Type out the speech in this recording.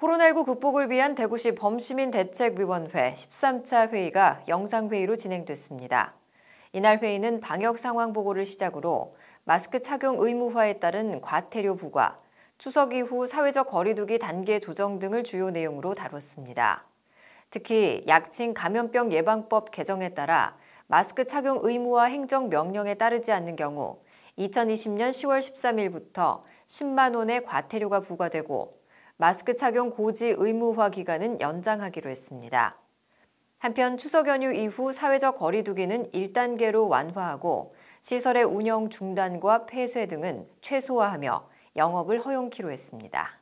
코로나19 극복을 위한 대구시 범시민 대책위원회 13차 회의가 영상회의로 진행됐습니다. 이날 회의는 방역 상황 보고를 시작으로 마스크 착용 의무화에 따른 과태료 부과, 추석 이후 사회적 거리두기 단계 조정 등을 주요 내용으로 다뤘습니다. 특히 약칭 감염병 예방법 개정에 따라 마스크 착용 의무와 행정명령에 따르지 않는 경우 2020년 10월 13일부터 10만 원의 과태료가 부과되고 마스크 착용 고지 의무화 기간은 연장하기로 했습니다. 한편 추석 연휴 이후 사회적 거리두기는 1단계로 완화하고 시설의 운영 중단과 폐쇄 등은 최소화하며 영업을 허용키로 했습니다.